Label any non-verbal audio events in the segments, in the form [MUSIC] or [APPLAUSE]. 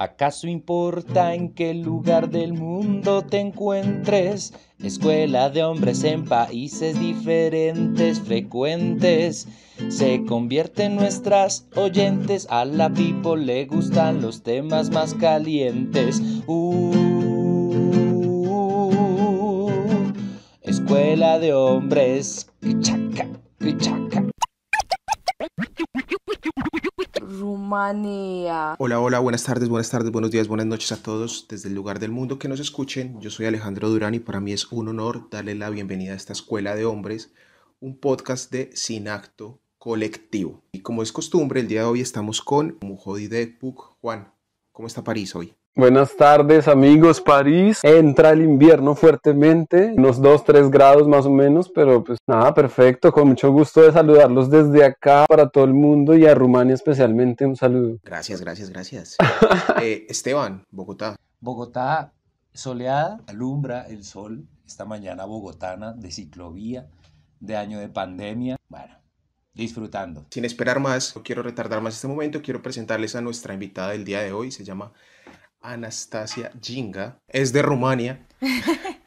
¿Acaso importa en qué lugar del mundo te encuentres? Escuela de hombres en países diferentes, frecuentes. Se convierten nuestras oyentes. A la Pipo le gustan los temas más calientes. Uh, escuela de hombres. Chaca, chaca. Hola, hola, buenas tardes, buenas tardes, buenos días, buenas noches a todos desde el lugar del mundo que nos escuchen. Yo soy Alejandro Durán y para mí es un honor darle la bienvenida a esta escuela de hombres, un podcast de Sin Acto Colectivo. Y como es costumbre, el día de hoy estamos con Mujodi PUC Juan, ¿cómo está París hoy? Buenas tardes amigos, París entra el invierno fuertemente, unos 2, 3 grados más o menos, pero pues nada, perfecto, con mucho gusto de saludarlos desde acá para todo el mundo y a Rumania especialmente un saludo. Gracias, gracias, gracias. [LAUGHS] Eh, Esteban, Bogotá. Bogotá soleada, alumbra el sol esta mañana bogotana de ciclovía, de año de pandemia, bueno, disfrutando. Sin esperar más, no quiero retardar más este momento, quiero presentarles a nuestra invitada del día de hoy, se llama... Anastasia Ginga, es de Rumania. [LAUGHS]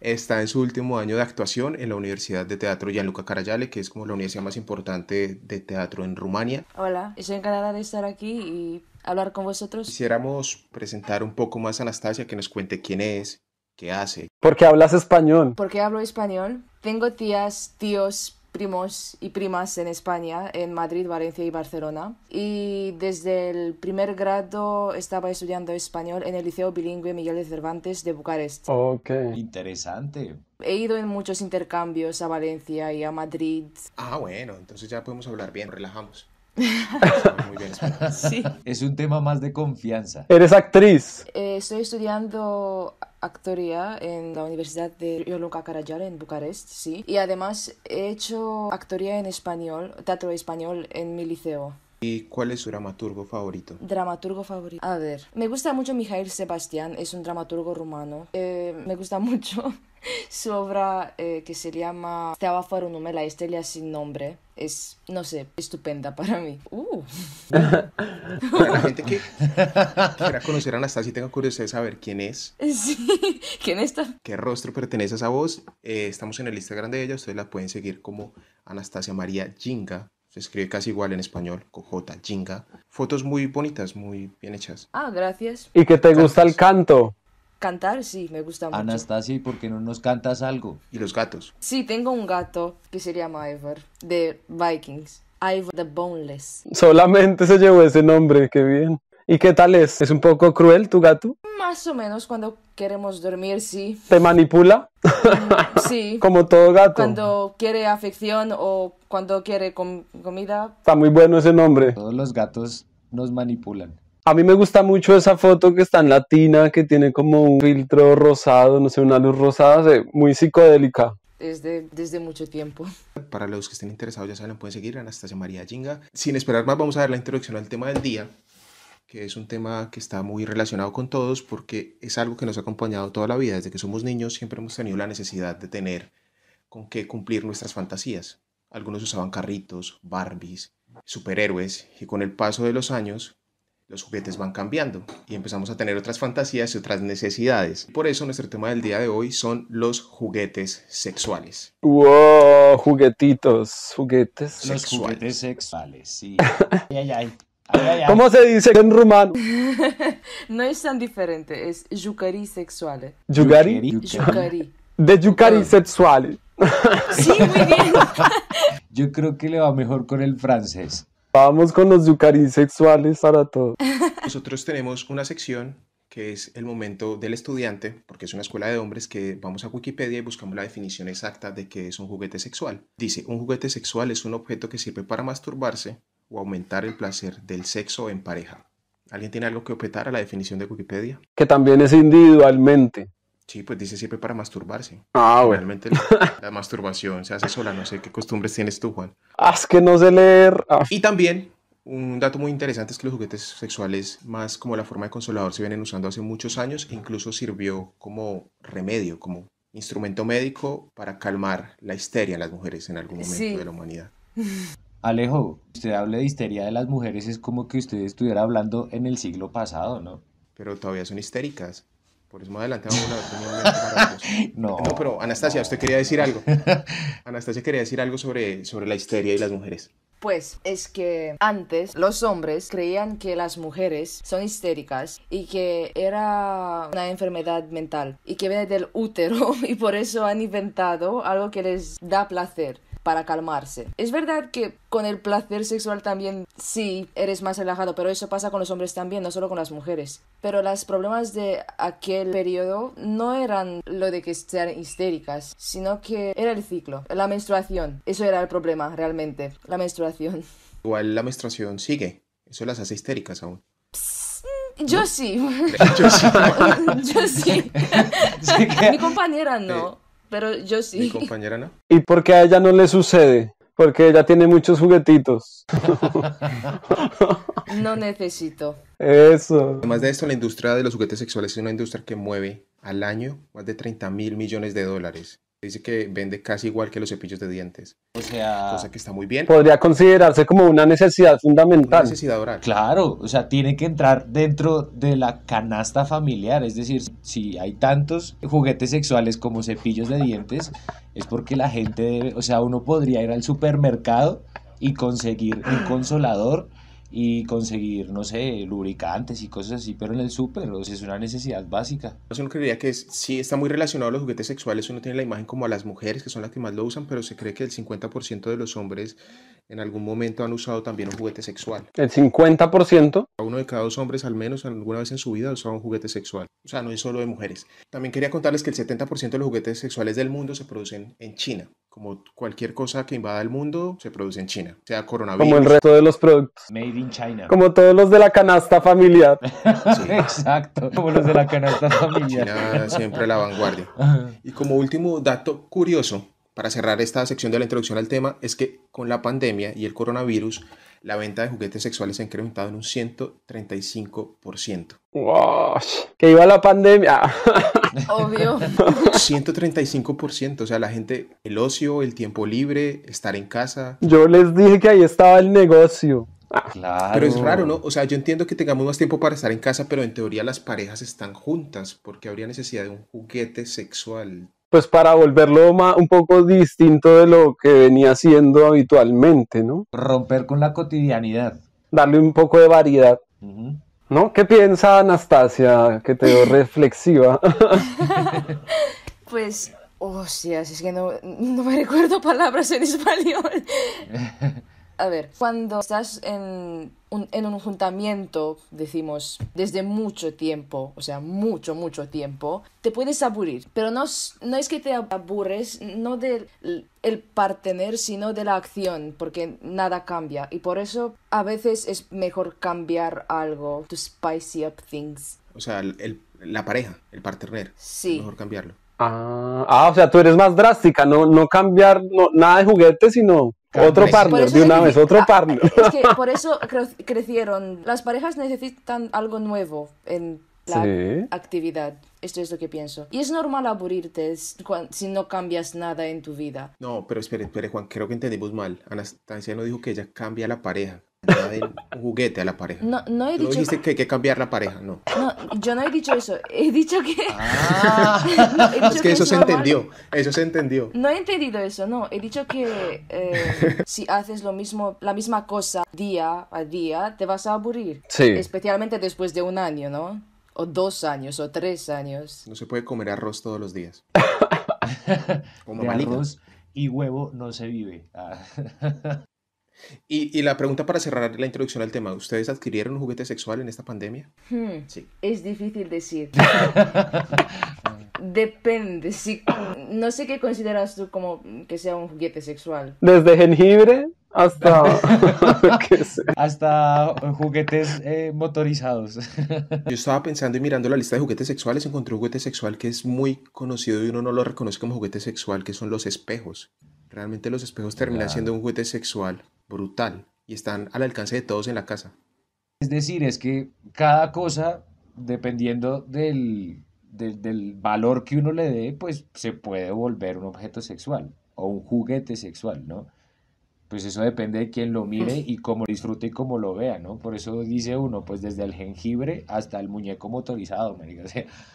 Está en su último año de actuación en la Universidad de Teatro Gianluca Carayale, que es como la universidad más importante de teatro en Rumania. Hola, estoy encantada de estar aquí y hablar con vosotros. Quisiéramos presentar un poco más a Anastasia, que nos cuente quién es, qué hace. ¿Por qué hablas español? ¿Por qué hablo español? Tengo tías, tíos, primos y primas en España, en Madrid, Valencia y Barcelona. Y desde el primer grado estaba estudiando español en el Liceo Bilingüe Miguel de Cervantes de Bucarest. Ok. Interesante. He ido en muchos intercambios a Valencia y a Madrid. Ah, bueno, entonces ya podemos hablar bien, relajamos. [LAUGHS] Es un tema más de confianza. ¿Eres actriz? Eh, estoy estudiando actoría en la Universidad de Yoluca Carayal en Bucarest, sí. Y además he hecho actoría en español, teatro español en mi liceo. ¿Y cuál es su dramaturgo favorito? Dramaturgo favorito. A ver, me gusta mucho Mijail Sebastián, es un dramaturgo rumano. Eh, me gusta mucho su obra eh, que se llama Te va a un número la estrella sin nombre. Es, no sé, estupenda para mí. Uh. Para la gente que quiera conocer a Anastasia y tenga curiosidad de saber quién es. Sí, quién está. ¿Qué rostro pertenece a esa voz? Eh, estamos en el Instagram de ella, ustedes la pueden seguir como Anastasia María jinga se escribe casi igual en español, J, jinga. Fotos muy bonitas, muy bien hechas. Ah, gracias. ¿Y que te gusta el canto? Cantar, sí, me gusta mucho. Anastasia, por qué no nos cantas algo? ¿Y los gatos? Sí, tengo un gato que se llama Ivor, de Vikings. Ivor the Boneless. Solamente se llevó ese nombre, qué bien. ¿Y qué tal es? ¿Es un poco cruel tu gato? Más o menos cuando queremos dormir, sí. ¿Te manipula? Mm, sí. [LAUGHS] Como todo gato. Cuando quiere afección o cuando quiere comida. Está muy bueno ese nombre. Todos los gatos nos manipulan. A mí me gusta mucho esa foto que está en latina, que tiene como un filtro rosado, no sé, una luz rosada, muy psicodélica. Desde, desde, mucho tiempo. Para los que estén interesados, ya saben, pueden seguir a Anastasia María Jinga. Sin esperar más, vamos a dar la introducción al tema del día, que es un tema que está muy relacionado con todos porque es algo que nos ha acompañado toda la vida. Desde que somos niños siempre hemos tenido la necesidad de tener con qué cumplir nuestras fantasías. Algunos usaban carritos, Barbies, superhéroes, y con el paso de los años los juguetes van cambiando y empezamos a tener otras fantasías y otras necesidades. Por eso nuestro tema del día de hoy son los juguetes sexuales. ¡Wow! Juguetitos, juguetes sexuales. Los juguetes sexuales, sí. [LAUGHS] ¿Cómo se dice en rumano? [LAUGHS] no es tan diferente, es yucari sexuales. ¿Yucari? Yucari. De yucari sexuales. sí, muy bien. [LAUGHS] Yo creo que le va mejor con el francés. Vamos con los yucarísexuales sexuales para todos. [LAUGHS] Nosotros tenemos una sección que es el momento del estudiante, porque es una escuela de hombres que vamos a Wikipedia y buscamos la definición exacta de qué es un juguete sexual. Dice, un juguete sexual es un objeto que sirve para masturbarse o aumentar el placer del sexo en pareja. ¿Alguien tiene algo que objetar a la definición de Wikipedia? Que también es individualmente. Sí, pues dice siempre para masturbarse. Ah, Realmente [LAUGHS] la, masturbación se hace sola, no sé qué costumbres tienes tú, Juan. Ah, es que no sé leer. Ah. Y también, un dato muy interesante es que los juguetes sexuales, más como la forma de consolador, se vienen usando hace muchos años e incluso sirvió como remedio, como instrumento médico para calmar la histeria en las mujeres en algún momento de la humanidad. [LAUGHS] Alejo, usted habla de histeria de las mujeres, es como que usted estuviera hablando en el siglo pasado, ¿no? Pero todavía son histéricas. Por eso más adelante a no. no, pero Anastasia, usted quería decir algo. [LAUGHS] Anastasia quería decir algo sobre, sobre la histeria y las mujeres. Pues es que antes los hombres creían que las mujeres son histéricas y que era una enfermedad mental y que viene del útero [LAUGHS] y por eso han inventado algo que les da placer para calmarse. Es verdad que con el placer sexual también sí eres más relajado, pero eso pasa con los hombres también, no solo con las mujeres. Pero los problemas de aquel periodo no eran lo de que sean histéricas, sino que era el ciclo, la menstruación. Eso era el problema realmente, la menstruación Igual la menstruación sigue. Eso las hace histéricas aún. [LAUGHS] [LAUGHS] yo, sí. yo Mi compañera no, pero yo sí. Mi compañera no. ¿Y por qué a ella no le sucede? Porque ella tiene muchos juguetitos. [LAUGHS] no necesito. Eso. Además de esto, la industria de los juguetes sexuales es una industria que mueve al año más de 30 mil millones de dólares. Dice que vende casi igual que los cepillos de dientes. O sea. Cosa que está muy bien. Podría considerarse como una necesidad fundamental. Una necesidad oral. Claro, o sea, tiene que entrar dentro de la canasta familiar. Es decir, si hay tantos juguetes sexuales como cepillos de dientes, es porque la gente debe. O sea, uno podría ir al supermercado y conseguir un consolador y conseguir, no sé, lubricantes y cosas así, pero en el súper, o sea, es una necesidad básica. Yo no creería que sí está muy relacionado a los juguetes sexuales, uno tiene la imagen como a las mujeres, que son las que más lo usan, pero se cree que el 50% de los hombres en algún momento han usado también un juguete sexual. ¿El 50%? Uno de cada dos hombres al menos alguna vez en su vida ha usado un juguete sexual. O sea, no es solo de mujeres. También quería contarles que el 70% de los juguetes sexuales del mundo se producen en China como cualquier cosa que invada el mundo, se produce en China, sea coronavirus. Como el resto de los productos. Made in China. Como todos los de la canasta familiar. [LAUGHS] Exacto, como los de la canasta [LAUGHS] familiar. China siempre a la vanguardia. Y como último dato curioso, para cerrar esta sección de la introducción al tema, es que con la pandemia y el coronavirus, la venta de juguetes sexuales se ha incrementado en un 135%. ¡Wow! ¡Que iba la pandemia! [LAUGHS] Obvio. 135%, o sea, la gente, el ocio, el tiempo libre, estar en casa. Yo les dije que ahí estaba el negocio. claro. Pero es raro, ¿no? O sea, yo entiendo que tengamos más tiempo para estar en casa, pero en teoría las parejas están juntas, porque habría necesidad de un juguete sexual pues para volverlo un poco distinto de lo que venía siendo habitualmente, ¿no? Romper con la cotidianidad. Darle un poco de variedad. ¿No? ¿Qué piensa Anastasia, que te veo [LAUGHS] reflexiva? [LAUGHS] pues, hostias, oh, es que no, no me recuerdo palabras en español. [LAUGHS] A ver, cuando estás en un, juntamiento, decimos, desde mucho tiempo, o sea, mucho, mucho tiempo, te puedes aburrir, pero no, es que te aburres, no del el partener, sino de la acción, porque nada cambia. Y por eso a veces es mejor cambiar algo, to spicy up things. O sea, la pareja, el partener. Sí. Mejor cambiarlo. Ah, ah, o sea, tú eres más drástica, no, no cambiar nada de juguete, sino otro partner, de una vez, otro ah, partner. Es que por [LAUGHS] eso crecieron. Las parejas necesitan algo nuevo en la actividad. Esto es lo que pienso. Y es normal aburrirte si no cambias nada en tu vida. No, pero espere, espere, Juan, creo que entendimos mal. Anastasia no dijo que ella cambia la pareja un juguete a la pareja. No, no he dicho. dijiste que hay que cambiar la pareja, no. No, yo no he dicho eso. He dicho que. Ah, [LAUGHS] es que, eso se entendió. Eso se entendió. No he entendido eso, no. He dicho que eh, si haces lo mismo, la misma cosa día a día, te vas a aburrir. Sí. Especialmente después de un año, ¿no? O dos años, o tres años. No se puede comer arroz todos los días. Como [LAUGHS] arroz y huevo no se vive. Ah. [LAUGHS] Y, la pregunta para cerrar la introducción al tema, ¿ustedes adquirieron un juguete sexual en esta pandemia? Hmm, es difícil decir. [LAUGHS] Depende, no sé qué consideras tú como que sea un juguete sexual. Desde jengibre hasta... [LAUGHS] hasta juguetes eh, motorizados. [LAUGHS] Yo estaba pensando y mirando la lista de juguetes sexuales, encontré un juguete sexual que es muy conocido y uno no lo reconoce como juguete sexual, que son los espejos. Realmente los espejos terminan siendo un juguete sexual brutal y están al alcance de todos en la casa. Es decir, es que cada cosa, dependiendo del, valor que uno le dé, pues se puede volver un objeto sexual o un juguete sexual, ¿no? Pues eso depende de quién lo mire y cómo lo disfrute y cómo lo vea, ¿no? Por eso dice uno, pues desde el jengibre hasta el muñeco motorizado, marica.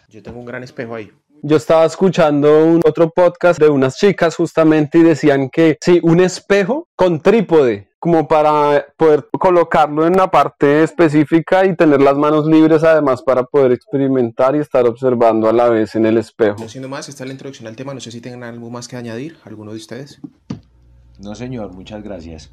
yo tengo un gran espejo ahí. Yo estaba escuchando un otro podcast de unas chicas justamente y decían que sí, un espejo con trípode, como para poder colocarlo en la parte específica y tener las manos libres además para poder experimentar y estar observando a la vez en el espejo. No siendo más, está la introducción al tema, no sé si tengan algo más que añadir, alguno de ustedes. No señor, muchas gracias.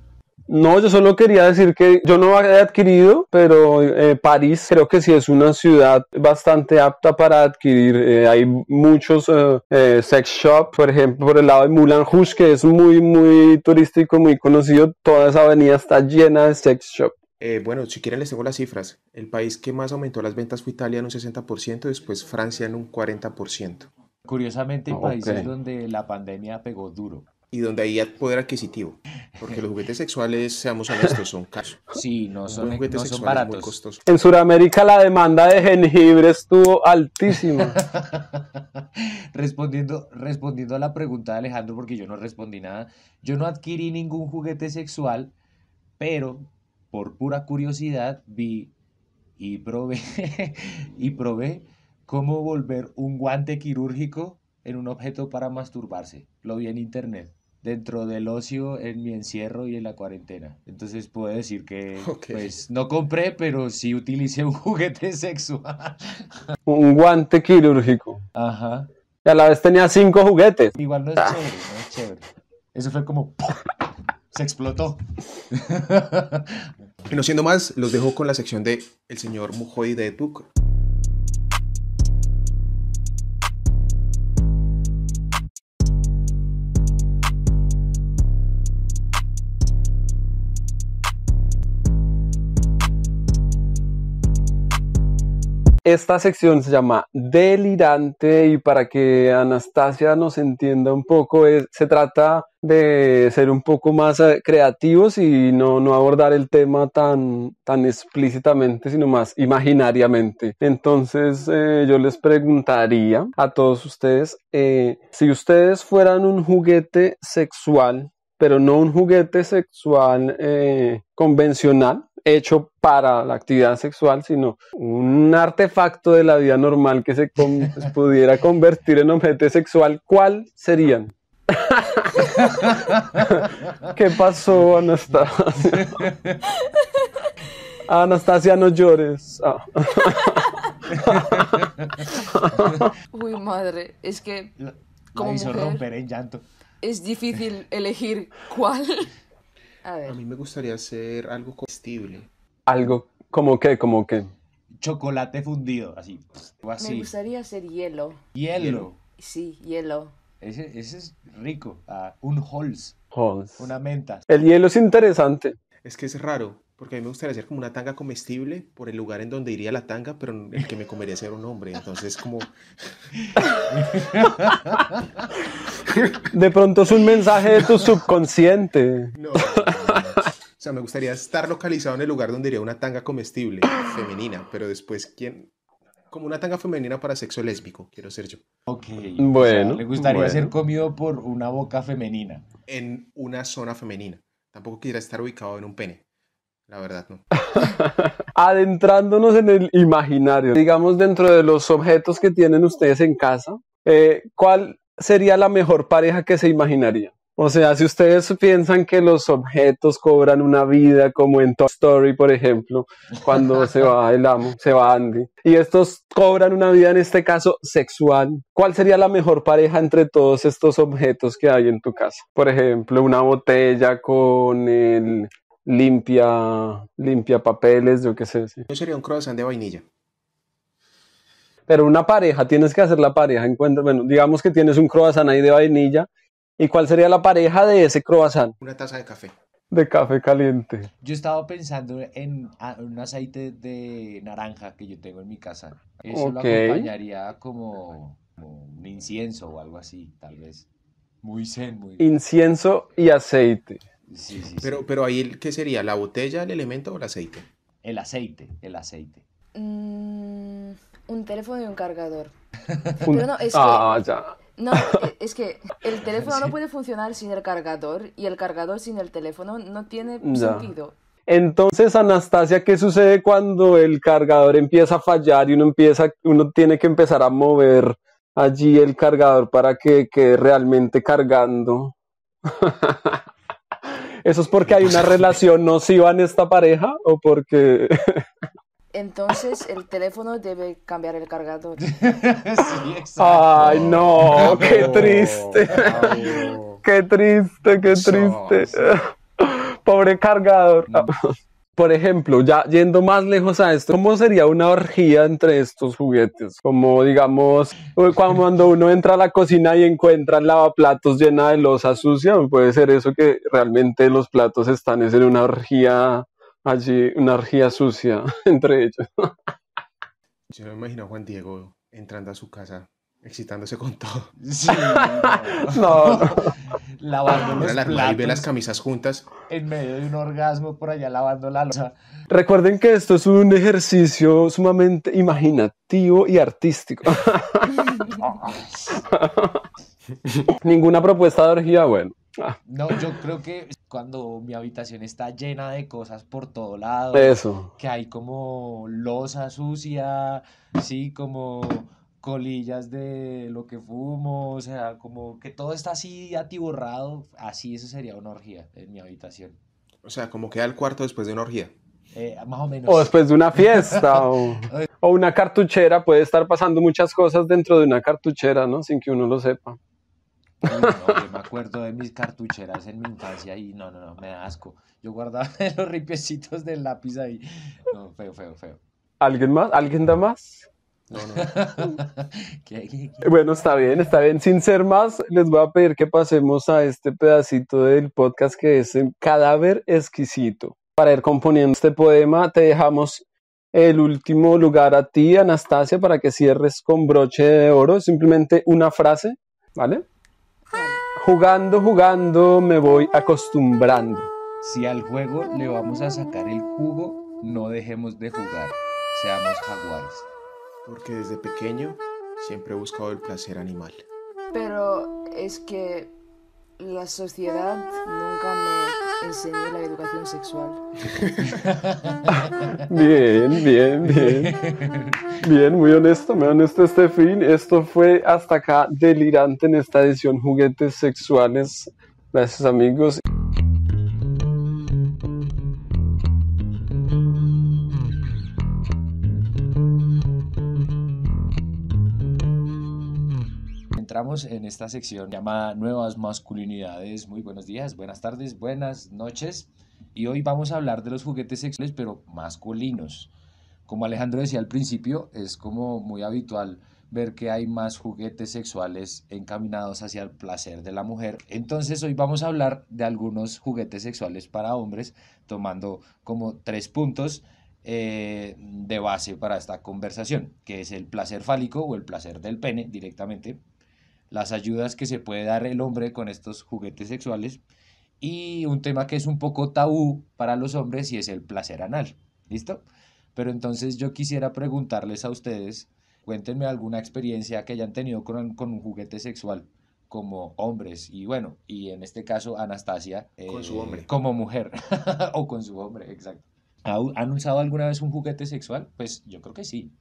No, yo solo quería decir que yo no he adquirido, pero eh, París creo que sí es una ciudad bastante apta para adquirir. Eh, hay muchos eh, sex shops, por ejemplo, por el lado de Moulin Rouge, que es muy, muy turístico, muy conocido. Toda esa avenida está llena de sex shops. bueno, si quieren les tengo las cifras. El país que más aumentó las ventas fue Italia en un 60%, después Francia en un 40%. Curiosamente, hay países donde la pandemia pegó duro y donde hay poder adquisitivo. Porque los juguetes sexuales, seamos honestos, son caros. Sí, no son, juguetes baratos. En Sudamérica la demanda de jengibre estuvo altísima. [LAUGHS] respondiendo, respondiendo a la pregunta de Alejandro, porque yo no respondí nada, yo no adquirí ningún juguete sexual, pero por pura curiosidad vi y probé, [LAUGHS] y probé cómo volver un guante quirúrgico en un objeto para masturbarse. Lo vi en internet dentro del ocio, en mi encierro y en la cuarentena. Entonces puedo decir que pues no compré, pero sí utilicé [LAUGHS] un juguete sexual. un guante quirúrgico. Ajá. Y a la vez tenía cinco juguetes. Igual no es ah. chévere, no es chévere. Eso fue como... Se explotó. y no siendo más, los dejo con la sección de El señor mujoy de Tuk Esta sección se llama Delirante y para que Anastasia nos entienda un poco, es, se trata de ser un poco más eh, creativos y no, abordar el tema tan, tan explícitamente, sino más imaginariamente. Entonces eh, yo les preguntaría a todos ustedes, eh, si ustedes fueran un juguete sexual, pero no un juguete sexual convencional, hecho para la actividad sexual, sino un artefacto de la vida normal que se [LAUGHS] pues, pudiera convertir en objeto sexual, ¿cuál serían? [LAUGHS] ¿Qué pasó, Anastasia? [LAUGHS] Anastasia, no llores. Ah. Uy, madre, es que como romper en llanto. Es difícil elegir cuál. A, mí me gustaría hacer algo comestible. ¿Algo? ¿Como qué? ¿Como qué? Chocolate fundido, así. así. Me gustaría hacer hielo. ¿Hielo? Sí, hielo. Ese, es rico. Ah, un Halls. Holz. Una menta. El hielo es interesante. Es que es raro. Porque a mí me gustaría hacer como una tanga comestible por el lugar en donde iría la tanga, pero el que me comería sería un hombre. Entonces, como. De pronto es un mensaje de tu subconsciente. No, o sea, me gustaría estar localizado en el lugar donde iría una tanga comestible, femenina, pero después, ¿quién? Como una tanga femenina para sexo lésbico, quiero ser yo. Ok. Bueno. Me le gustaría ser comido por una boca femenina. En una zona femenina. Tampoco quisiera estar ubicado en un pene. La verdad, no. [LAUGHS] Adentrándonos en el imaginario, digamos dentro de los objetos que tienen ustedes en casa, eh, ¿cuál sería la mejor pareja que se imaginaría? O sea, si ustedes piensan que los objetos cobran una vida, como en Toy Story, por ejemplo, cuando se va el amo, se va Andy, y estos cobran una vida, en este caso, sexual, ¿cuál sería la mejor pareja entre todos estos objetos que hay en tu casa? Por ejemplo, una botella con el limpia, limpia papeles, yo qué sé. Yo sería un croissant de vainilla. Pero una pareja, tienes que hacer la pareja. bueno, digamos que tienes un croissant ahí de vainilla. ¿Y cuál sería la pareja de ese croissant? Una taza de café. De café caliente. Yo estaba pensando en un aceite de naranja que yo tengo en mi casa. Eso lo acompañaría como, como, un incienso o algo así, tal vez. Muy zen, muy. Incienso y aceite pero, pero ahí, ¿qué sería? ¿La botella, el elemento o el aceite? El aceite, el aceite. Mm, un teléfono y un cargador. [LAUGHS] no, es que... Ah, ya. No, es que el teléfono no [LAUGHS] puede funcionar sin el cargador y el cargador sin el teléfono no tiene sentido. Entonces, Anastasia, ¿qué sucede cuando el cargador empieza a fallar y uno empieza, uno tiene que empezar a mover allí el cargador para que quede realmente cargando? [LAUGHS] ¿Eso es porque hay una [LAUGHS] relación nociva en esta pareja o porque... Entonces el teléfono debe cambiar el cargador. Ay, no, qué triste. Qué triste, qué triste. Pobre cargador. Por ejemplo, ya yendo más lejos a esto, ¿cómo sería una orgía entre estos juguetes? Como digamos, cuando uno entra a la cocina y encuentra el lavaplatos llena de losa sucia, puede ser eso que realmente los platos están es en una orgía allí, una orgía sucia [LAUGHS] entre ellos. Yo me imagino a Juan Diego entrando a su casa excitándose con todo. Sí, no. [LAUGHS] lavando los la, platos. ve las camisas juntas. En medio de un orgasmo por allá lavando la losa. Recuerden que esto es un ejercicio sumamente imaginativo y artístico. [LAUGHS] Ninguna propuesta de orgía, bueno. No, yo creo que cuando mi habitación está llena de cosas por todos lado, Eso. que hay como losa sucia, sí, como colillas de lo que fumo, o sea, como que todo está así atiborrado, así eso sería una orgía en mi habitación. O sea, como queda el cuarto después de una orgía. Eh, más o menos. O después de una fiesta, [LAUGHS] o, una cartuchera, puede estar pasando muchas cosas dentro de una cartuchera, ¿no? Sin que uno lo sepa. me acuerdo de mis cartucheras en mi infancia y no, no, no, me asco. Yo guardaba [LAUGHS] los ripiecitos del lápiz ahí. No, feo, feo, feo. ¿Alguien más? ¿Alguien da más? [LAUGHS] Bueno, está bien, está bien. Sin ser más, les voy a pedir que pasemos a este pedacito del podcast que es el Cadáver Exquisito. Para ir componiendo este poema, te dejamos el último lugar a ti, Anastasia, para que cierres con broche de oro. Simplemente una frase, ¿vale? Jugando, jugando, me voy acostumbrando. Si al juego le vamos a sacar el jugo, no dejemos de jugar. Seamos jaguares. Porque desde pequeño siempre he buscado el placer animal. Pero es que la sociedad nunca me enseñó la educación sexual. [LAUGHS] bien, bien, bien. Bien, muy honesto, muy honesto este fin. Esto fue hasta acá delirante en esta edición Juguetes Sexuales. Gracias amigos. encontramos en esta sección llamada Nuevas Masculinidades. Muy buenos días, buenas tardes, buenas noches. Y hoy vamos a hablar de los juguetes sexuales, pero masculinos. Como Alejandro decía al principio, es como muy habitual ver que hay más juguetes sexuales encaminados hacia el placer de la mujer. Entonces hoy vamos a hablar de algunos juguetes sexuales para hombres, tomando como tres puntos eh, de base para esta conversación, que es el placer fálico o el placer del pene directamente, las ayudas que se puede dar el hombre con estos juguetes sexuales y un tema que es un poco tabú para los hombres y es el placer anal. ¿Listo? Pero entonces yo quisiera preguntarles a ustedes, cuéntenme alguna experiencia que hayan tenido con, un juguete sexual como hombres y bueno, y en este caso Anastasia. con su eh, hombre. Como mujer [LAUGHS] o con su hombre, exacto. ¿Han usado alguna vez un juguete sexual? Pues yo creo que sí,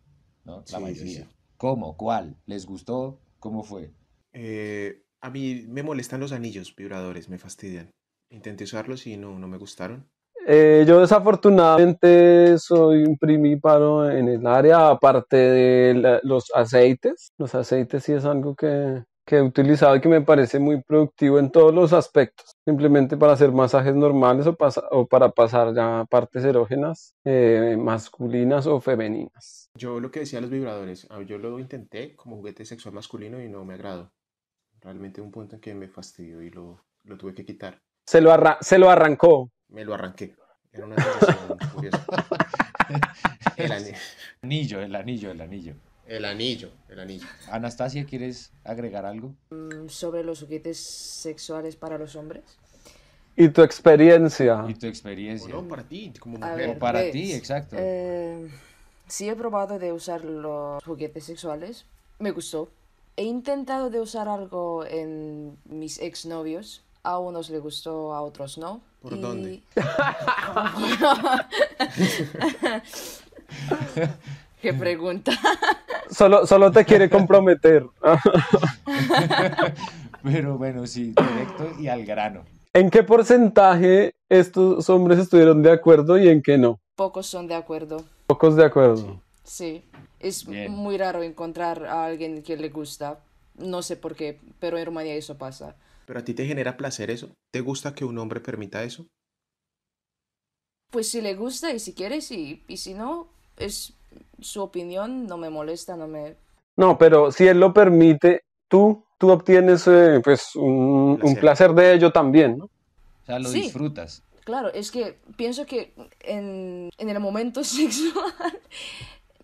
¿no? La mayoría. sí. ¿Cómo? ¿Cuál? ¿Les gustó? ¿Cómo fue? Eh, a mí me molestan los anillos vibradores, me fastidian. Intenté usarlos y no, no me gustaron. Eh, yo desafortunadamente soy un primíparo en el área, aparte de los aceites. Los aceites sí es algo que, he utilizado y que me parece muy productivo en todos los aspectos, simplemente para hacer masajes normales o, para pasar ya partes erógenas eh, masculinas o femeninas. Yo lo que decía los vibradores, ah, yo lo intenté como juguete sexual masculino y no me agradó realmente un punto en que me fastidió y lo, tuve que quitar. Se lo, arrancó. Me lo arranqué. Era una curiosa. [LAUGHS] El anillo. el anillo, el anillo. El anillo, el anillo. Anastasia, ¿quieres agregar algo? Mm, sobre los juguetes sexuales para los hombres. Y tu experiencia. Y tu experiencia. no, para ti, como mujer. para ti, exacto. Eh, sí he probado de usar los juguetes sexuales. Me gustó, He intentado de usar algo en mis exnovios. A unos le gustó, a otros no. ¿Por dónde? [LAUGHS] ¿Qué pregunta? Solo, solo te quiere comprometer. [LAUGHS] Pero bueno, sí, directo y al grano. ¿En qué porcentaje estos hombres estuvieron de acuerdo y en qué no? Pocos son de acuerdo. Pocos de acuerdo. Sí, es muy raro encontrar a alguien que le gusta. No sé por qué, pero en Rumanía eso pasa. ¿Pero a ti te genera placer eso? ¿Te gusta que un hombre permita eso? Pues si le gusta y si quiere, Y si no, es su opinión, no me molesta, no me... No, pero si él lo permite, tú, tú obtienes eh, pues un placer. de ello también, ¿no? O sea, lo disfrutas. Claro, es que pienso que en, en el momento [LAUGHS] sexual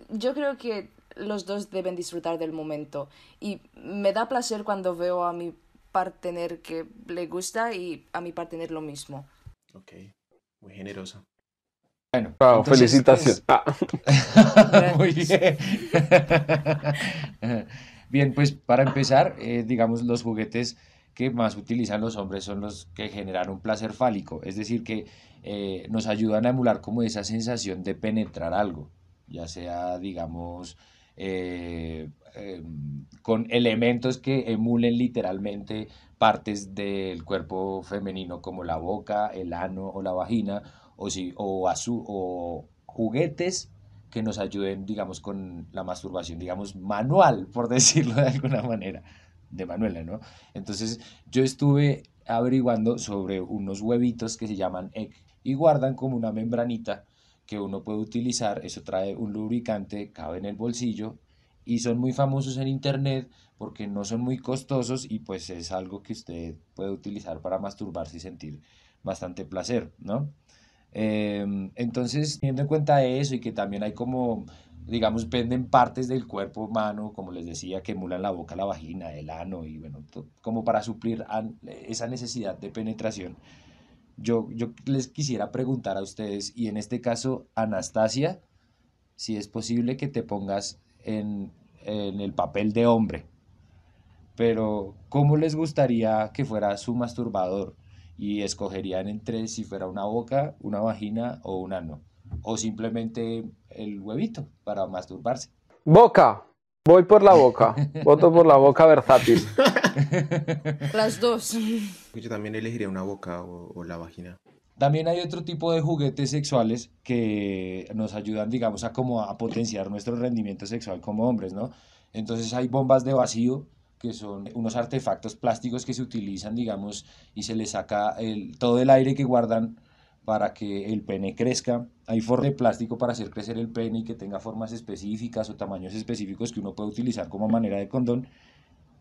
yo creo que los dos deben disfrutar del momento y me da placer cuando veo a mi partener que le gusta y a mi partener lo mismo. Ok, muy generosa. Bueno, felicitaciones. Pues, ah. [LAUGHS] muy bien. [LAUGHS] bien, pues para empezar, eh, digamos, los juguetes que más utilizan los hombres son los que generan un placer fálico, es decir, que eh, nos ayudan a emular como esa sensación de penetrar algo ya sea, digamos, eh, em, con elementos que emulen literalmente partes del cuerpo femenino como la boca, el ano o la vagina, o, si, o, o juguetes que nos ayuden, digamos, con la masturbación, digamos, manual, por [LAUGHS] decirlo de alguna manera, de Manuela, ¿no? Entonces yo estuve averiguando sobre unos huevitos que se llaman egg y guardan como una membranita que uno puede utilizar, eso trae un lubricante, cabe en el bolsillo y son muy famosos en internet porque no son muy costosos y pues es algo que usted puede utilizar para masturbarse y sentir bastante placer, ¿no? Em, entonces, teniendo en cuenta eso y que también hay como, digamos, venden partes del cuerpo humano, como les decía, que emulan la boca, la vagina, el ano y bueno, como para suplir esa necesidad de penetración yo, yo les quisiera preguntar a ustedes, y en este caso, Anastasia, si es posible que te pongas en, el papel de hombre, pero ¿cómo les gustaría que fuera su masturbador? Y escogerían entre si fuera una boca, una vagina o un ano, o simplemente el huevito para masturbarse. Boca, voy por la boca, [LAUGHS] voto por la boca versátil. [LAUGHS] Las dos. Pues yo también elegiría una boca o, la vagina. También hay otro tipo de juguetes sexuales que nos ayudan, digamos, a como a potenciar nuestro rendimiento sexual como hombres, ¿no? Entonces hay bombas de vacío, que son unos artefactos plásticos que se utilizan, digamos, y se les saca el, todo el aire que guardan para que el pene crezca. Hay forro de plástico para hacer crecer el pene y que tenga formas específicas o tamaños específicos que uno puede utilizar como manera de condón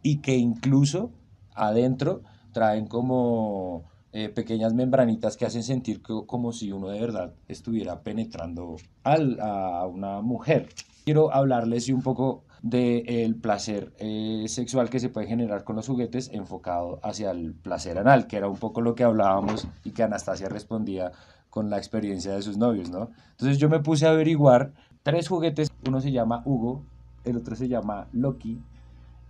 y que incluso adentro traen como eh, pequeñas membranitas que hacen sentir como si uno de verdad estuviera penetrando a una mujer. Quiero hablarles un poco del placer eh, sexual que se puede generar con los juguetes enfocado hacia el placer anal, que era un poco lo que hablábamos y que Anastasia respondía con la experiencia de sus novios, ¿no? Entonces yo me puse a averiguar tres juguetes, uno se llama Hugo, el otro se llama Loki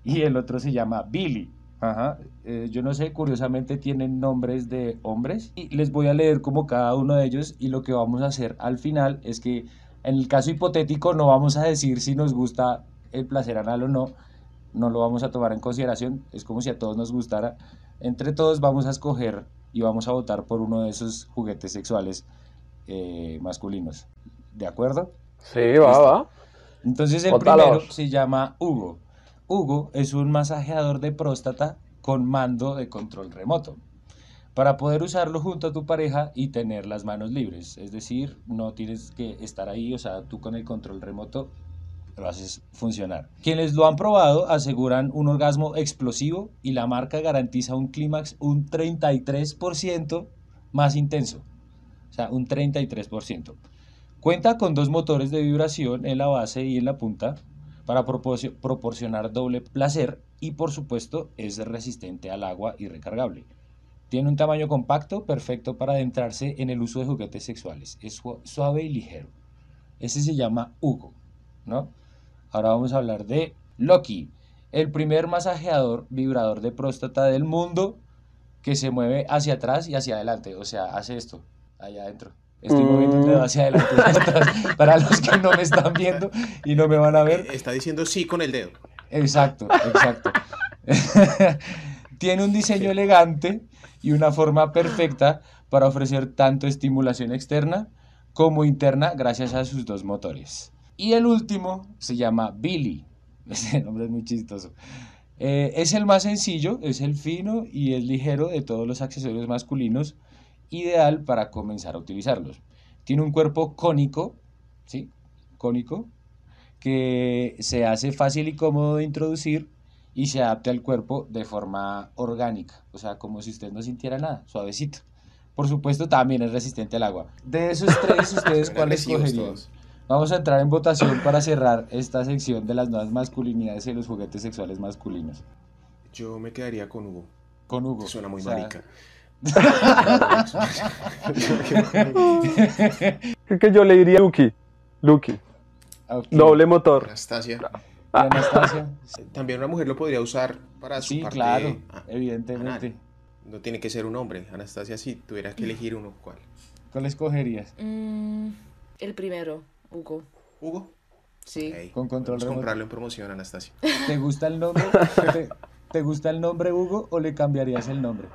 y el otro se llama Billy. Ajá. Eh, yo no sé, curiosamente tienen nombres de hombres y les voy a leer como cada uno de ellos y lo que vamos a hacer al final es que en el caso hipotético no vamos a decir si nos gusta el placer anal o no, no lo vamos a tomar en consideración, es como si a todos nos gustara. Entre todos vamos a escoger y vamos a votar por uno de esos juguetes sexuales eh, masculinos. ¿De acuerdo? Sí, va, va. Entonces el primero se llama Hugo. Hugo es un masajeador de próstata con mando de control remoto para poder usarlo junto a tu pareja y tener las manos libres. Es decir, no tienes que estar ahí, o sea, tú con el control remoto lo haces funcionar. Quienes lo han probado aseguran un orgasmo explosivo y la marca garantiza un clímax un 33% más intenso. O sea, un 33%. Cuenta con dos motores de vibración en la base y en la punta, para proporcionar doble placer y por supuesto es resistente al agua y recargable. Tiene un tamaño compacto, perfecto para adentrarse en el uso de juguetes sexuales. Es suave y ligero. Ese se llama Hugo, ¿no? Ahora vamos a hablar de Loki, el primer masajeador vibrador de próstata del mundo que se mueve hacia atrás y hacia adelante, o sea, hace esto, allá adentro. Estoy moviendo el dedo hacia adelante mm. [LAUGHS] para los que no me están viendo y no me van a ver. Está diciendo sí con el dedo. Exacto, exacto. [LAUGHS] Tiene un diseño elegante y una forma perfecta para ofrecer tanto estimulación externa como interna gracias a sus dos motores. Y el último se llama Billy. [LAUGHS] Este nombre es muy chistoso. Eh, es el más sencillo, es el fino y el ligero de todos los accesorios masculinos ideal para comenzar a utilizarlos. Tiene un cuerpo cónico, ¿sí? Cónico, que se hace fácil y cómodo de introducir y se adapta al cuerpo de forma orgánica, o sea, como si usted no sintiera nada, suavecito. Por supuesto, también es resistente al agua. De esos tres, ¿ustedes [LAUGHS] cuál escogerían? Vamos a entrar en votación para cerrar esta sección de las nuevas masculinidades y los juguetes sexuales masculinos. Yo me quedaría con Hugo. Con Hugo. Suena muy marica. Creo [LAUGHS] que yo le diría Luki, Lucky. Doble motor. Anastasia. Ah. Ah. Anastasia. [LAUGHS] También una mujer lo podría usar para su parte claro, ah, evidentemente. No tiene que ser un hombre. Anastasia, si tuvieras que elegir uno, ¿cuál? ¿Cuál escogerías? Mm, el primero, Hugo. ¿Hugo? Sí. Okay. Con control comprarlo en promoción, Anastasia. ¿Te gusta el nombre? [LAUGHS] ¿Te gusta el nombre, Hugo, o le cambiarías el nombre?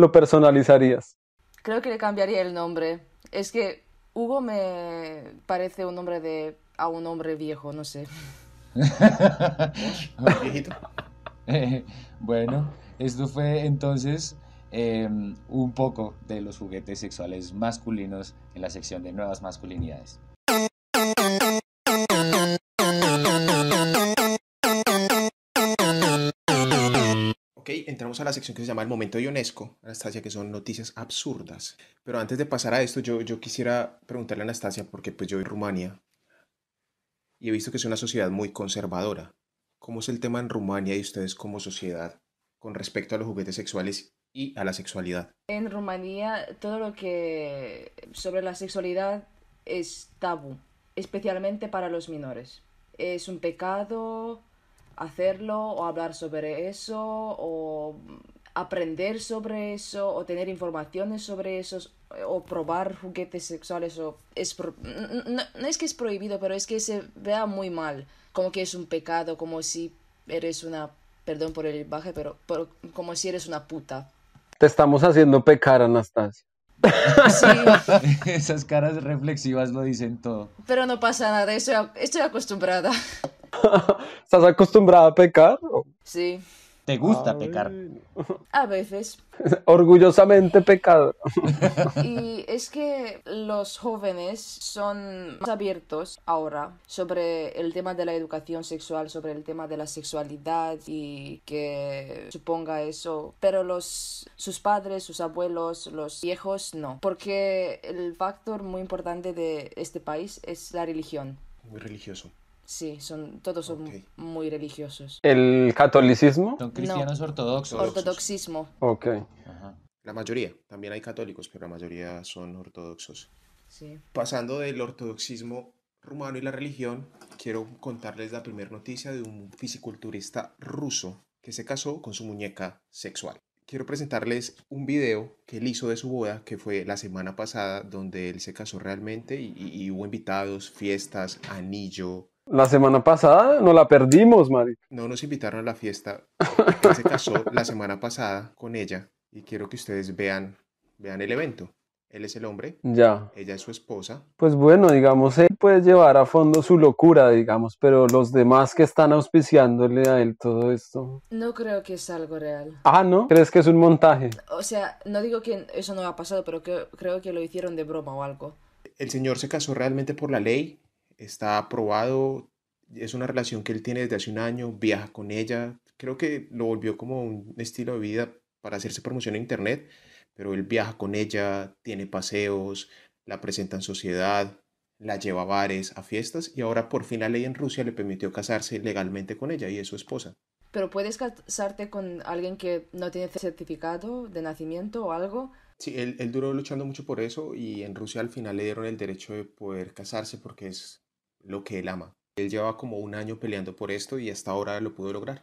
lo personalizarías? Creo que le cambiaría el nombre. Es que Hugo me parece un nombre de a un hombre viejo, no sé. [LAUGHS] [LAUGHS] bueno, esto fue entonces em, un poco de los juguetes sexuales masculinos en la sección de nuevas masculinidades. entramos a la sección que se llama El Momento de Ionesco, Anastasia, que son noticias absurdas. Pero antes de pasar a esto, yo, yo quisiera preguntarle a Anastasia, porque pues yo en Rumania y he visto que es una sociedad muy conservadora. ¿Cómo es el tema en Rumania y ustedes como sociedad con respecto a los juguetes sexuales y a la sexualidad? En Rumanía todo lo que sobre la sexualidad es tabú, especialmente para los menores. Es un pecado, hacerlo o hablar sobre eso o aprender sobre eso o tener informaciones sobre eso o probar juguetes sexuales o es no, es que es prohibido pero es que se vea muy mal como que es un pecado como si eres una perdón por el baje pero, como si eres una puta te estamos haciendo pecar Anastasia sí. [LAUGHS] esas caras reflexivas lo dicen todo pero no pasa nada estoy, estoy acostumbrada [LAUGHS] ¿Estás acostumbrada a pecar? Sí. ¿Te gusta pecar? A veces. [LAUGHS] Orgullosamente pecado. [LAUGHS] y es que los jóvenes son más abiertos ahora sobre el tema de la educación sexual, sobre el tema de la sexualidad y que suponga eso. Pero los, sus padres, sus abuelos, los viejos no. Porque el factor muy importante de este país es la religión. Muy religioso. Sí, son, todos son muy religiosos. ¿El catolicismo? Son cristianos no. ortodoxos. Ortodoxismo. Ok. La mayoría, también hay católicos, pero la mayoría son ortodoxos. Sí. Pasando del ortodoxismo rumano y la religión, quiero contarles la primera noticia de un fisiculturista ruso que se casó con su muñeca sexual. Quiero presentarles un video que él hizo de su boda, que fue la semana pasada, donde él se casó realmente y, y hubo invitados, fiestas, anillo, la semana pasada no la perdimos, Mari. No nos invitaron a la fiesta. Él se casó [LAUGHS] la semana pasada con ella y quiero que ustedes vean, vean el evento. Él es el hombre. Ya. Ella es su esposa. Pues bueno, digamos, él puede llevar a fondo su locura, digamos, pero los demás que están auspiciándole a él todo esto. No creo que es algo real. Ah, ¿no? ¿Crees que es un montaje? O sea, no digo que eso no ha pasado, pero creo que lo hicieron de broma o algo. El señor se casó realmente por la ley está aprobado, es una relación que él tiene desde hace un año, viaja con ella, creo que lo volvió como un estilo de vida para hacerse promoción en internet, pero él viaja con ella, tiene paseos, la presenta en sociedad, la lleva a bares, a fiestas y ahora por fin la ley en Rusia le permitió casarse legalmente con ella y es su esposa. Pero puedes casarte con alguien que no tiene certificado de nacimiento o algo. Sí, él, él duró luchando mucho por eso y en Rusia al final le dieron el derecho de poder casarse porque es lo que él ama. Él lleva como un año peleando por esto y hasta ahora lo pudo lograr.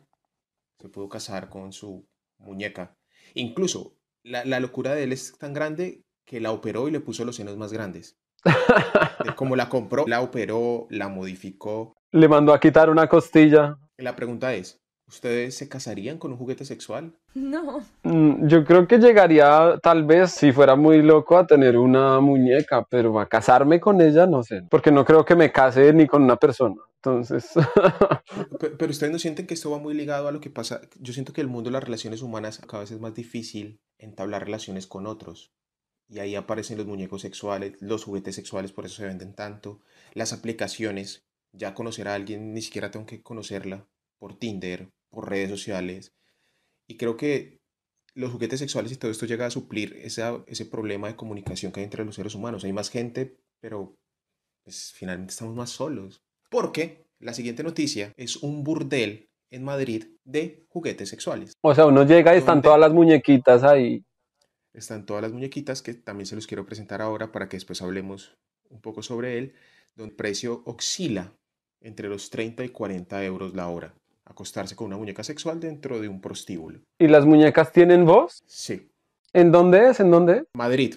Se pudo casar con su muñeca. Incluso la, la locura de él es tan grande que la operó y le puso los senos más grandes. Como la compró, la operó, la modificó. Le mandó a quitar una costilla. La pregunta es, ¿Ustedes se casarían con un juguete sexual? No. Mm, yo creo que llegaría, tal vez, si fuera muy loco, a tener una muñeca, pero a casarme con ella, no sé, porque no creo que me case ni con una persona. Entonces. [LAUGHS] pero, pero, ustedes no sienten que esto va muy ligado a lo que pasa. Yo siento que el mundo de las relaciones humanas cada vez es más difícil entablar relaciones con otros. Y ahí aparecen los muñecos sexuales, los juguetes sexuales, por eso se venden tanto. Las aplicaciones, ya conocer a alguien, ni siquiera tengo que conocerla por Tinder, por redes sociales. Y creo que los juguetes sexuales y todo esto llega a suplir ese problema de comunicación que hay entre los seres humanos. Hay más gente, pero pues, finalmente estamos más solos. Porque la siguiente noticia es un burdel en Madrid de juguetes sexuales. O sea, uno llega y están todas las muñequitas ahí. Están todas las muñequitas que también se los quiero presentar ahora para que después hablemos un poco sobre él, donde el precio oscila entre los 30 y 40 euros la hora acostarse con una muñeca sexual dentro de un prostíbulo. ¿Y las muñecas tienen voz? Sí. ¿En dónde es? ¿En dónde? Madrid.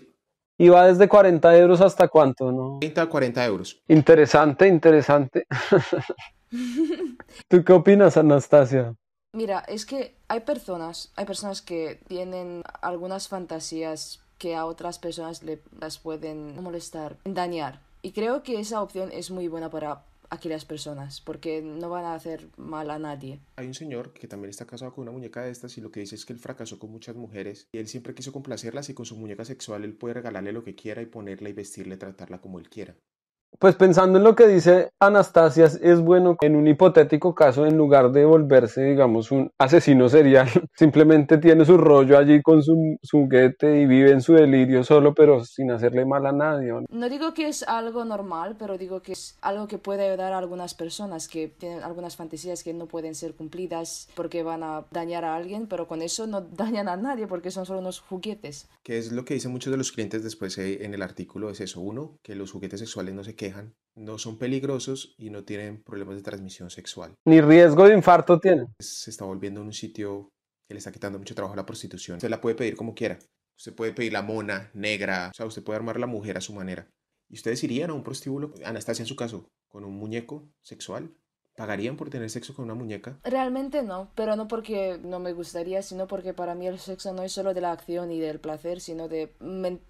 ¿Y va desde 40 euros hasta cuánto? No? 30 a 40 euros. Interesante, interesante. [LAUGHS] ¿Tú qué opinas, Anastasia? Mira, es que hay personas, hay personas que tienen algunas fantasías que a otras personas las pueden molestar, dañar. Y creo que esa opción es muy buena para aquellas personas, porque no van a hacer mal a nadie. Hay un señor que también está casado con una muñeca de estas y lo que dice es que él fracasó con muchas mujeres y él siempre quiso complacerlas y con su muñeca sexual él puede regalarle lo que quiera y ponerla y vestirle, tratarla como él quiera. Pues pensando en lo que dice Anastasia, es bueno en un hipotético caso, en lugar de volverse, digamos, un asesino serial, [LAUGHS] simplemente tiene su rollo allí con su, juguete y vive en su delirio solo, pero sin hacerle mal a nadie. No digo que es algo normal, pero digo que es algo que puede ayudar a algunas personas que tienen algunas fantasías que no pueden ser cumplidas porque van a dañar a alguien, pero con eso no [LAUGHS] dañan a nadie porque son solo unos juguetes. Que es lo que dicen muchos de los clientes después eh, en el artículo, es eso, uno, que los juguetes sexuales no se quejan no son peligrosos y no tienen problemas de transmisión sexual. Ni riesgo de infarto tienen. Se está volviendo un sitio que le está quitando mucho trabajo a la prostitución. Usted la puede pedir como quiera. Usted puede pedir la mona, negra, o sea, usted puede armar la mujer a su manera. ¿Y ustedes irían a un prostíbulo? Anastasia en su caso, con un muñeco sexual. ¿Pagarían por tener sexo con una muñeca? Realmente no, pero no porque no me gustaría, sino porque para mí el sexo no es solo de la acción y del placer, sino de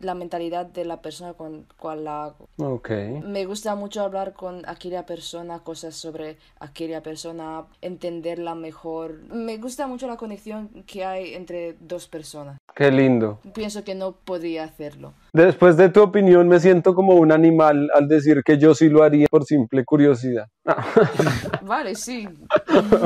la mentalidad de la persona con cual la hago. Ok. Me gusta mucho hablar con aquella persona, cosas sobre aquella persona, entenderla mejor. Me gusta mucho la conexión que hay entre dos personas. Qué lindo. Pienso que no podría hacerlo. Después de tu opinión, me siento como un animal al decir que yo sí lo haría por simple curiosidad. [LAUGHS] Vale, sí.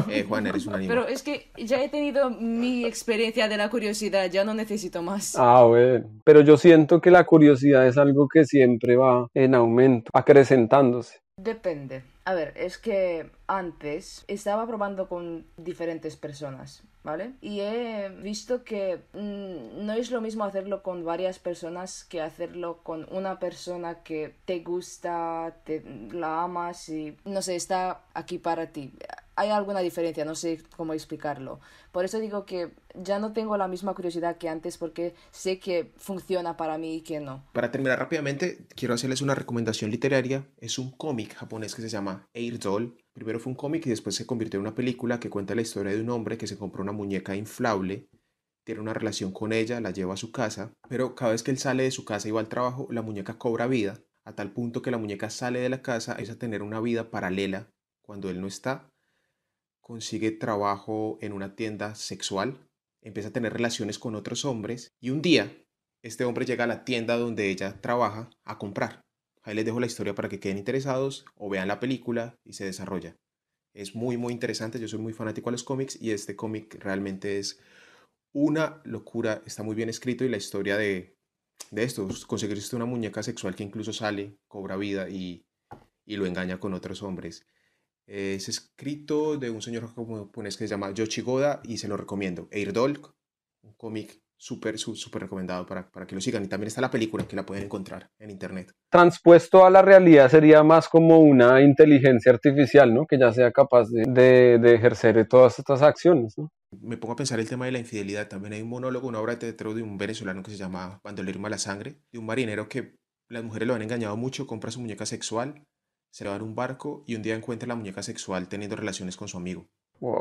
Eh, Juan, eres un animal. Pero es que ya he tenido mi experiencia de la curiosidad, ya no necesito más. Ah, bueno. Pero yo siento que la curiosidad es algo que siempre va en aumento, acrecentándose. Depende. A ver, es que antes estaba probando con diferentes personas, ¿vale? Y he visto que mm, no es lo mismo hacerlo con varias personas que hacerlo con una persona que te gusta, te, la amas y, no sé, está aquí para ti hay alguna diferencia, no sé cómo explicarlo. Por eso digo que ya no tengo la misma curiosidad que antes porque sé que funciona para mí y que no. Para terminar rápidamente, quiero hacerles una recomendación literaria. Es un cómic japonés que se llama Air Doll. Primero fue un cómic y después se convirtió en una película que cuenta la historia de un hombre que se compró una muñeca inflable tiene una relación con ella, la lleva a su casa, pero cada vez que él sale de su casa y va al trabajo, la muñeca cobra vida, a tal punto que la muñeca sale de la casa es a tener una vida paralela cuando él no está, consigue trabajo en una tienda sexual, empieza a tener relaciones con otros hombres y un día este hombre llega a la tienda donde ella trabaja a comprar. Ahí les dejo la historia para que queden interesados o vean la película y se desarrolla. Es muy, muy interesante. Yo soy muy fanático a los cómics y este cómic realmente es una locura. Está muy bien escrito y la historia de, de esto, conseguirse una muñeca sexual que incluso sale, cobra vida y, y lo engaña con otros hombres. Eh, es escrito de un señor japonés que se llama Goda y se lo recomiendo. Eirdolk, un cómic súper, súper recomendado para, para, que lo sigan. Y también está la película que la pueden encontrar en internet. Transpuesto a la realidad sería más como una inteligencia artificial, ¿no? Que ya sea capaz de, de, ejercer todas estas acciones, Me pongo a pensar el tema de la infidelidad. También hay un monólogo, una obra de teatro de un venezolano que se llama Bandolero Mala Sangre, de un marinero que las mujeres lo han engañado mucho, compra su muñeca sexual se va en un barco y un día encuentra a la muñeca sexual teniendo relaciones con su amigo.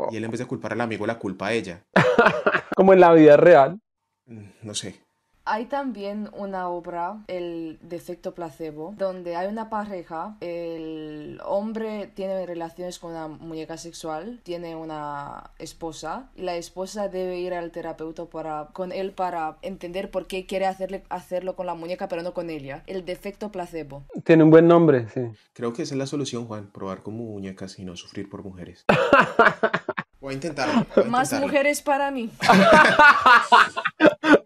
Y él en vez de culpar al amigo la culpa a ella. [LAUGHS] Como en la vida real. Mm, no sé. Hay también una obra, El defecto placebo, donde hay una pareja, el hombre tiene relaciones con una muñeca sexual, tiene una esposa y la esposa debe ir al terapeuta para, con él para entender por qué quiere hacerle, hacerlo con la muñeca pero no con ella. El defecto placebo. Tiene un buen nombre, sí. Creo que esa es la solución, Juan, probar con muñecas y no sufrir por mujeres. [LAUGHS] Voy a intentar. [LAUGHS] Más mujeres para mí. [LAUGHS]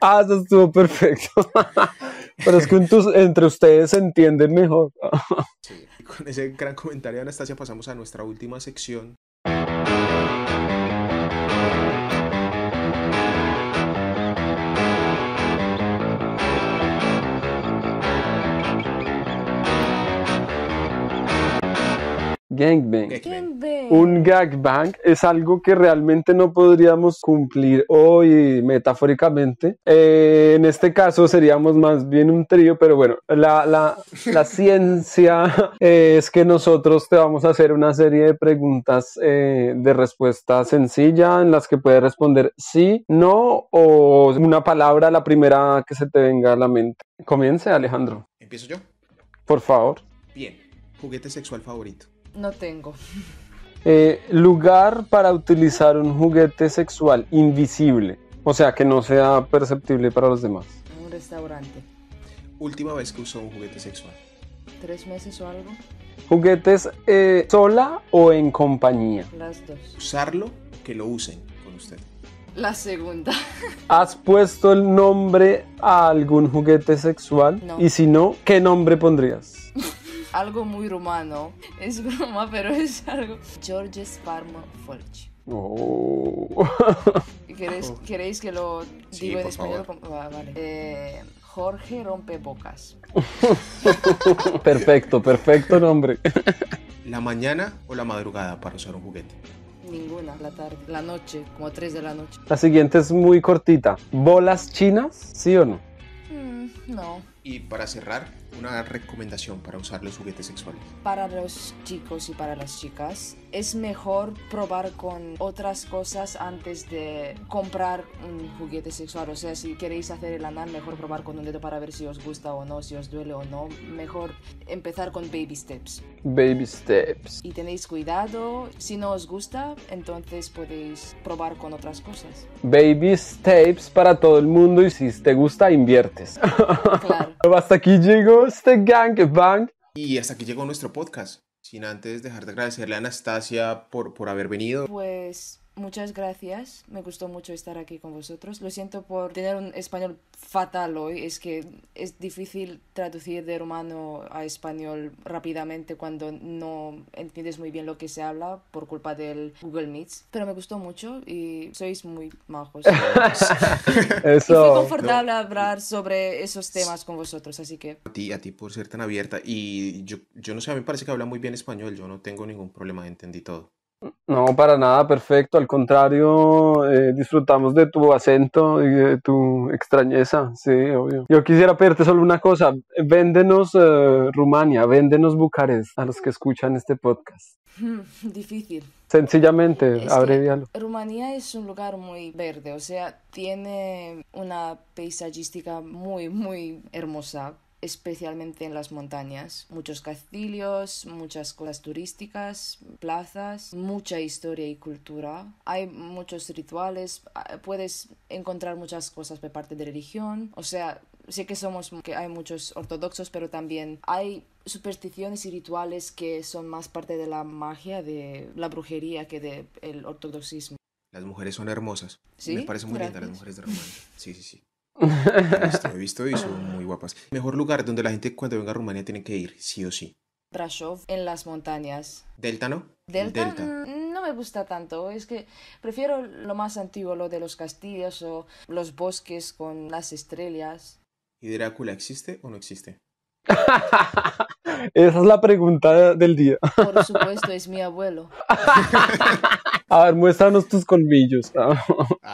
ah, eso estuvo perfecto. [LAUGHS] Pero es que entre ustedes se entienden mejor. Con ese gran comentario de Anastasia pasamos a nuestra última sección gangbang. Un gangbang es algo que realmente no podríamos cumplir hoy metafóricamente. Eh, en este caso seríamos más bien un trío, pero bueno, la, [LAUGHS] ciencia eh, es que nosotros te vamos a hacer una serie de preguntas eh, de respuesta sencilla en las que puedes responder sí, no o una palabra, la primera que se te venga a la mente. Comience, Alejandro. ¿Empiezo yo? Por favor. Bien. Juguete sexual favorito. No tengo. Eh, lugar para utilizar un juguete sexual invisible, o sea, que no sea perceptible para los demás. Un restaurante. Última vez que usó un juguete sexual. ¿Tres meses o algo? ¿Juguetes eh, sola o en compañía? Las dos. Usarlo, que lo usen con usted. La segunda. [LAUGHS] ¿Has puesto el nombre a algún juguete sexual? No. Y si no, ¿qué nombre pondrías? [LAUGHS] algo muy rumano. Es [LAUGHS] broma, pero es algo. George Sparmo Folch. Oh. [LAUGHS] ¿Queréis, que lo diga en español? Ah, vale. Eh, Jorge Rompebocas. [LAUGHS] perfecto, perfecto nombre. ¿La mañana o la madrugada para usar un juguete? Ninguna, la tarde, la noche, como 3 de la noche. La siguiente es muy cortita. ¿Bolas chinas? ¿Sí o no? Mm, no. Y para cerrar, una recomendación para usar los juguetes sexuales. Para los chicos y para las chicas, es mejor probar con otras cosas antes de comprar un juguete sexual. O sea, si queréis hacer el anal, mejor probar con un dedo para ver si os gusta o no, si os duele o no. Mejor empezar con baby steps. Baby steps. Y tenéis cuidado. Si no os gusta, entonces podéis probar con otras cosas. Baby steps para todo el mundo y si te gusta, inviertes. [LAUGHS] Claro. Hasta aquí llegó este gang bang Y hasta aquí llegó nuestro podcast. Sin antes dejar de agradecerle a Anastasia por, por haber venido. Pues Muchas gracias, me gustó mucho estar aquí con vosotros. Lo siento por tener un español fatal hoy, es que es difícil traducir de rumano a español rápidamente cuando no entiendes muy bien lo que se habla por culpa del Google Meets, pero me gustó mucho y sois muy majos. [LAUGHS] Eso. Y confortable hablar sobre esos temas con vosotros, así que... A ti, a ti por ser tan abierta y yo, yo no sé, a mí me parece que habla muy bien español, yo no tengo ningún problema, entendí todo. No, para nada, perfecto. Al contrario, eh, disfrutamos de tu acento y de tu extrañeza. Sí, obvio. Yo quisiera pedirte solo una cosa. Véndenos eh, Rumania, véndenos Bucarest a los que escuchan este podcast. [LAUGHS] Difícil. Sencillamente, es abrevialo. Rumanía es un lugar muy verde, o sea, tiene una paisajística muy, muy hermosa especialmente en las montañas. Muchos castillos, muchas cosas turísticas, plazas, mucha historia y cultura. Hay muchos rituales, ah, puedes encontrar muchas cosas por parte de religión. O sea, sé que somos que hay muchos ortodoxos, pero también hay supersticiones y rituales que son más parte de la magia de la brujería que del el ortodoxismo. Las mujeres son hermosas. Me parece muy lindas las mujeres de Sí, sí, sí. He visto, he visto y son muy guapas. Mejor lugar donde la gente cuando venga a Rumania tiene que ir, sí o sí. Brasov, en las montañas. ¿Delta no? Delta, mm, no me gusta tanto. Es que prefiero lo más antiguo, lo de los castillos o los bosques con las estrellas. ¿Y Drácula existe o no existe? [LAUGHS] Esa es la pregunta del día. Por supuesto, es mi abuelo. [LAUGHS] A ver, muéstranos tus colmillos.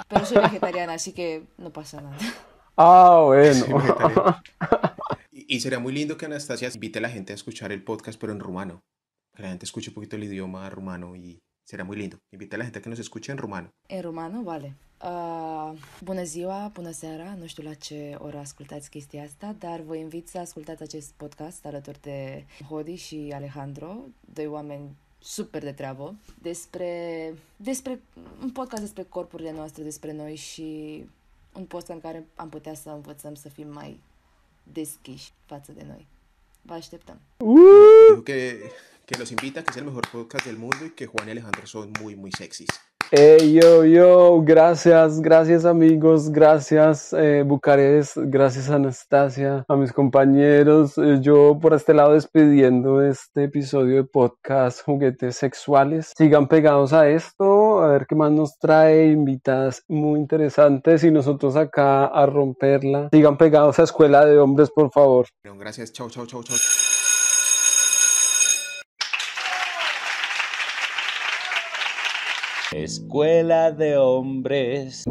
Pero soy vegetariana, así que no pasa nada. Ah, bueno. [LAUGHS] y sería muy lindo que Anastasia invite a la gente a escuchar el podcast, pero en rumano. Que la gente escuche un poquito el idioma rumano y será muy lindo. Invite a la gente a que nos escuche en rumano. En rumano, vale. Ah, buenas bună ziua, bună seara, nu știu la ce oră ascultați chestia asta, dar vă invit să ascultați acest podcast alături de Hodi și Alejandro, doi oameni super de trabajo despre, despre un podcast despre corpurile noastre, despre noi și un post în care am putea să învățăm să fim mai deschiși față de noi. Vă așteptăm! Okay. que los invita, que es el mejor podcast del mundo y que Juan y Alejandro son muy, muy sexys. yo, yo, gracias, gracias amigos, gracias eh, gracias Anastasia, a mis compañeros. Eh, yo por este lado despidiendo este episodio de podcast Juguetes Sexuales. Sigan pegados a esto, a ver qué más nos trae, invitadas muy interesantes y nosotros acá a romperla. Sigan pegados a Escuela de Hombres, por favor. Gracias, chao, chao, chao, chao. Escuela de hombres.